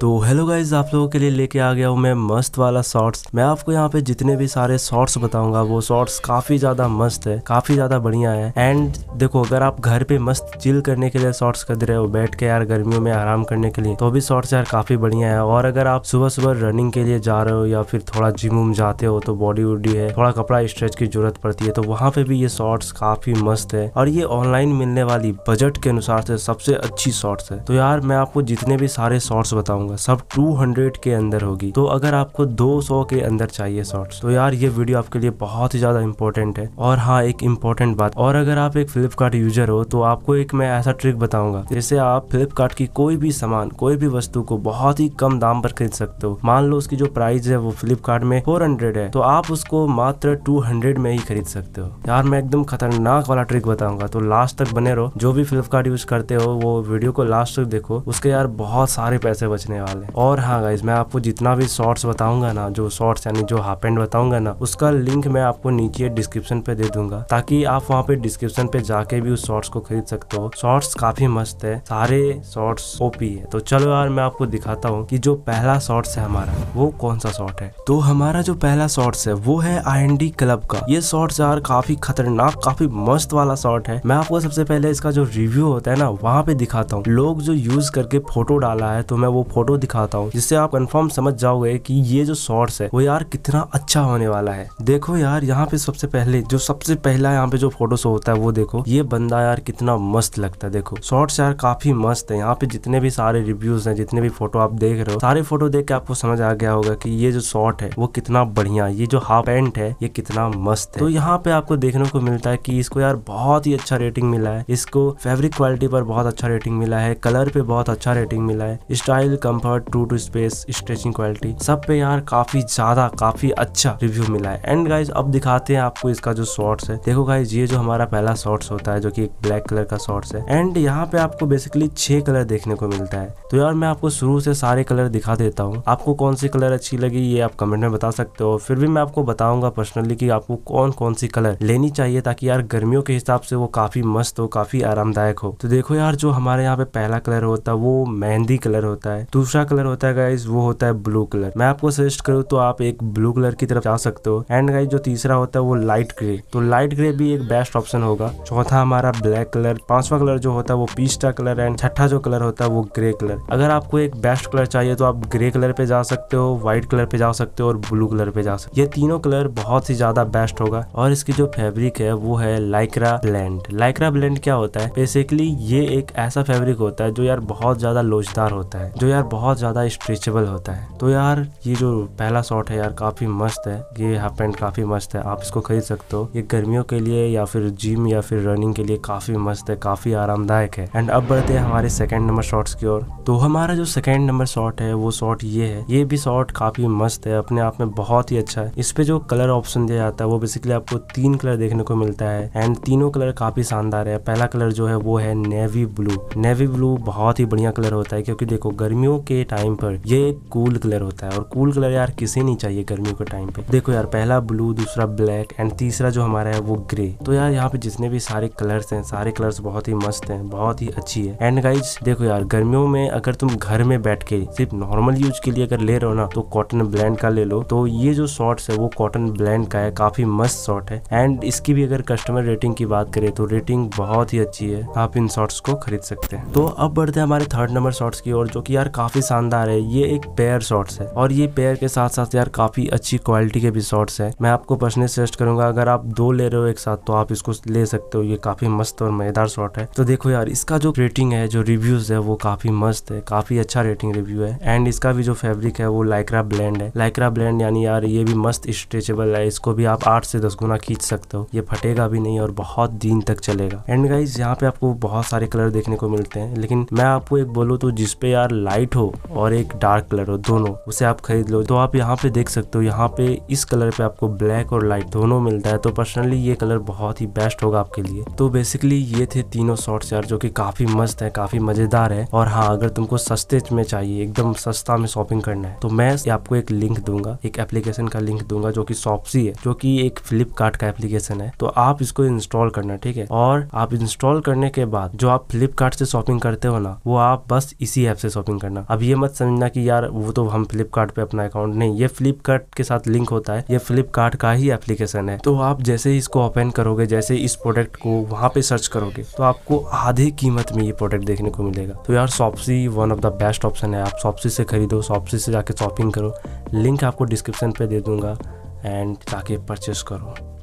तो hello guys आप लोगों के लिए लेके आ गया हूँ मैं मस्त वाला शॉर्ट्स मैं आपको यहाँ पे जितने भी सारे शॉर्ट्स बताऊंगा वो शॉर्ट्स काफी ज्यादा मस्त है काफी ज्यादा बढ़िया है एंड देखो अगर आप घर पे मस्त चिल करने के लिए शॉर्ट्स कर रहे हो बैठ के यार गर्मियों में आराम करने के लिए तो भी शॉर्ट्स यार काफी बढ़िया है और अगर आप सुबह सुबह रनिंग के लिए जा रहे हो या फिर थोड़ा जिम उम जाते हो तो बॉडी वॉडी है थोड़ा कपड़ा स्ट्रेच की जरूरत पड़ती है तो वहाँ पे भी ये शॉर्ट्स काफी मस्त है और ये ऑनलाइन मिलने वाली बजट के अनुसार से सबसे अच्छी शॉर्ट्स है तो यार मैं आपको जितने भी सारे शॉर्ट्स बताऊंगा दूंगा सब 200 के अंदर होगी तो अगर आपको 200 के अंदर चाहिए शॉर्ट्स तो यार ये वीडियो आपके लिए बहुत ही ज्यादा इंपॉर्टेंट है और हाँ एक इंपॉर्टेंट बात और अगर आप एक फ्लिपकार्ट यूजर हो तो आपको एक मैं ऐसा ट्रिक बताऊंगा जैसे आप फ्लिपकार्ट की कोई भी सामान कोई भी वस्तु को बहुत ही कम दाम पर खरीद सकते हो मान लो उसकी जो प्राइस है वो फ्लिपकार्ट में फोर है तो आप उसको मात्र टू में ही खरीद सकते हो यार मैं एकदम खतरनाक वाला ट्रिक बताऊंगा तो लास्ट तक बने रहो जो भी फ्लिपकार्ट यूज करते हो वो वीडियो को लास्ट तक देखो उसके यार बहुत सारे पैसे बचने करने वाले और हाँ गाइज मैं आपको जितना भी शॉर्ट्स बताऊंगा ना जो शॉर्ट्स यानी जो हाफ पेंट बताऊंगा ना उसका लिंक मैं आपको नीचे डिस्क्रिप्शन पे दे दूंगा ताकि आप वहाँ पे डिस्क्रिप्शन पे जाके भी उस शॉर्ट्स को खरीद सकते हो शॉर्ट्स काफी मस्त है सारे शॉर्ट्स ओपी है तो चलो यार मैं आपको दिखाता हूँ की जो पहला शॉर्ट्स है हमारा वो कौन सा शॉर्ट है तो हमारा जो पहला शॉर्ट्स है वो है आई क्लब का ये शॉर्ट्स यार काफी खतरनाक काफी मस्त वाला शॉर्ट है मैं आपको सबसे पहले इसका जो रिव्यू होता है ना वहाँ पे दिखाता हूँ लोग जो यूज करके फोटो डाला है तो मैं वो फोटो फोटो दिखाता हूँ जिससे आप कंफर्म समझ जाओगे कि ये जो शॉर्ट्स है वो यार कितना अच्छा होने वाला है देखो यार यहाँ पे सबसे पहले जो सबसे पहला यहाँ पे जो फोटो शो होता है वो देखो ये बंदा यार कितना मस्त लगता है देखो शॉर्ट्स यार काफी मस्त है यहाँ पे जितने भी सारे रिव्यूज है जितने भी फोटो आप देख रहे हो सारे फोटो देख के आपको समझ आ गया होगा की ये जो शॉर्ट है वो कितना बढ़िया ये जो हाफ पेंट है ये कितना मस्त है तो यहाँ पे आपको देखने को मिलता है की इसको यार बहुत ही अच्छा रेटिंग मिला है इसको फेब्रिक क्वालिटी पर बहुत अच्छा रेटिंग मिला है कलर पे बहुत अच्छा रेटिंग मिला है style cum comfort two two space stretching quality सब पे यार काफी ज्यादा काफी अच्छा रिव्यू मिला है एंड गाइज अब दिखाते हैं आपको इसका जो शॉर्ट्स है देखो गाइज ये जो हमारा पहला शॉर्ट्स होता है जो की ब्लैक कलर का शॉर्ट्स है एंड यहाँ पे आपको बेसिकली छह कलर देखने को मिलता है तो यार मैं आपको शुरू से सारे कलर दिखा देता हूँ आपको कौन सी कलर अच्छी लगी ये आप कमेंट में बता सकते हो फिर भी मैं आपको बताऊंगा पर्सनली कि आपको कौन कौन सी कलर लेनी चाहिए ताकि यार गर्मियों के हिसाब से वो काफी मस्त हो काफी आरामदायक हो तो देखो यार जो हमारे यहाँ पे पहला कलर होता है वो मेहंदी कलर होता है तो दूसरा कलर होता है गाइज वो होता है ब्लू कलर मैं आपको सजेस्ट करूँ तो आप एक ब्लू कलर की तरफ जा सकते हो एंड गाइज जो तीसरा होता है वो लाइट ग्रे तो लाइट ग्रे भी एक बेस्ट ऑप्शन होगा चौथा हमारा ब्लैक कलर पांचवा कलर जो होता है वो पीस्टा कलर एंड छठा जो कलर होता है वो ग्रे कलर अगर आपको एक बेस्ट कलर चाहिए तो आप ग्रे कलर पे जा सकते हो व्हाइट कलर पे जा सकते हो और ब्लू कलर पे जा सकते हो ये तीनों कलर बहुत ही ज्यादा बेस्ट होगा और इसकी जो फैब्रिक है वो है लाइक्रा ब्लेंड लाइक्रा ब्लेंड क्या होता है बेसिकली ये एक ऐसा फैब्रिक होता है जो यार बहुत ज्यादा लोचदार होता है जो यार बहुत ज़्यादा स्ट्रेचेबल होता है तो यार ये जो पहला शॉर्ट है यार काफ़ी मस्त है ये हाफ पैंट काफ़ी मस्त है आप इसको खरीद सकते हो ये गर्मियों के लिए या फिर जिम या फिर रनिंग के लिए काफ़ी मस्त है काफ़ी आरामदायक है एंड अब बढ़ते हैं हमारे सेकेंड नंबर शॉर्ट्स की ओर तो हमारा जो सेकेंड नंबर शॉर्ट है वो शॉर्ट ये है ये भी शॉर्ट काफ़ी मस्त है अपने आप में बहुत ही अच्छा है इस पे जो कलर ऑप्शन दिया जाता है वो बेसिकली आपको तीन कलर देखने को मिलता है एंड तीनों कलर काफ़ी शानदार है पहला कलर जो है वो है नेवी ब्लू नेवी ब्लू बहुत ही बढ़िया कलर होता है क्योंकि देखो गर्मियों गर्मियों के टाइम पर ये कूल कलर होता है और कूल कलर यार किसे नहीं चाहिए गर्मियों के टाइम पे देखो यार पहला ब्लू दूसरा ब्लैक एंड तीसरा जो हमारा है वो ग्रे तो यार यहाँ पे जितने भी सारे कलर्स हैं सारे कलर्स बहुत ही मस्त हैं बहुत ही अच्छी है एंड गाइज देखो यार गर्मियों में अगर तुम घर में बैठ के सिर्फ नॉर्मल यूज के लिए अगर ले रहे हो ना तो कॉटन ब्लैंड का ले लो तो ये जो शॉर्ट्स है वो कॉटन ब्लैंड का है काफी मस्त शॉर्ट है एंड इसकी भी अगर कस्टमर रेटिंग की बात करें तो रेटिंग बहुत ही अच्छी है आप इन शॉर्ट्स को खरीद सकते हैं तो अब बढ़ते हैं हमारे थर्ड नंबर शॉर्ट्स की ओर जो कि यार काफी काफी शानदार है ये एक पेयर शॉर्ट्स है और ये पेयर के साथ साथ यार काफी अच्छी क्वालिटी के भी शॉर्ट्स है मैं आपको पर्सनली सजेस्ट करूंगा अगर आप दो ले रहे हो एक साथ तो आप इसको ले सकते हो ये काफी मस्त और मजेदार शॉर्ट है तो देखो यार इसका जो रेटिंग है जो रिव्यूज है वो काफी मस्त है काफी अच्छा रेटिंग रिव्यू है एंड इसका भी जो फेब्रिक है वो लाइक्रा ब्लैंड है लाइक्रा ब्लैंड यानी यार ये भी मस्त स्ट्रेचेबल है इसको भी आप आठ से दस गुना खींच सकते हो ये फटेगा भी नहीं और बहुत दिन तक चलेगा एंड गाइज यहाँ पे आपको बहुत सारे कलर देखने को मिलते हैं लेकिन मैं आपको एक बोलू तो जिसपे यार लाइट हो और एक डार्क कलर हो दोनों उसे आप खरीद लो तो आप यहाँ पे देख सकते हो यहाँ पे इस कलर पे आपको ब्लैक और लाइट दोनों मिलता है तो पर्सनली ये कलर बहुत ही बेस्ट होगा आपके लिए तो बेसिकली ये थे तीनों शॉर्ट यार जो कि काफी मस्त है काफी मजेदार है और हाँ अगर तुमको सस्ते में चाहिए एकदम सस्ता में शॉपिंग करना है तो मैं आपको एक लिंक दूंगा एक एप्लीकेशन का लिंक दूंगा जो की सॉपसी है जो की एक फ्लिपकार्ट का एप्लीकेशन है तो आप इसको इंस्टॉल करना ठीक है और आप इंस्टॉल करने के बाद जो आप फ्लिपकार्ट से शॉपिंग करते हो ना वो आप बस इसी ऐप से शॉपिंग करना अब ये मत समझना कि यार वो तो हम फ्लिपकार्ट पे अपना अकाउंट नहीं ये फ्लिपकार्ट के साथ लिंक होता है ये फ्लिपकार्ट का ही एप्लीकेशन है तो आप जैसे ही इसको ओपन करोगे जैसे इस प्रोडक्ट को वहाँ पे सर्च करोगे तो आपको आधे कीमत में ये प्रोडक्ट देखने को मिलेगा तो यार सॉप्सी one of the best option है आप सॉप्सी से खरीदो सॉप्सी से जाके शॉपिंग करो लिंक आपको डिस्क्रिप्शन पे दे दूंगा एंड जाके परचेस करो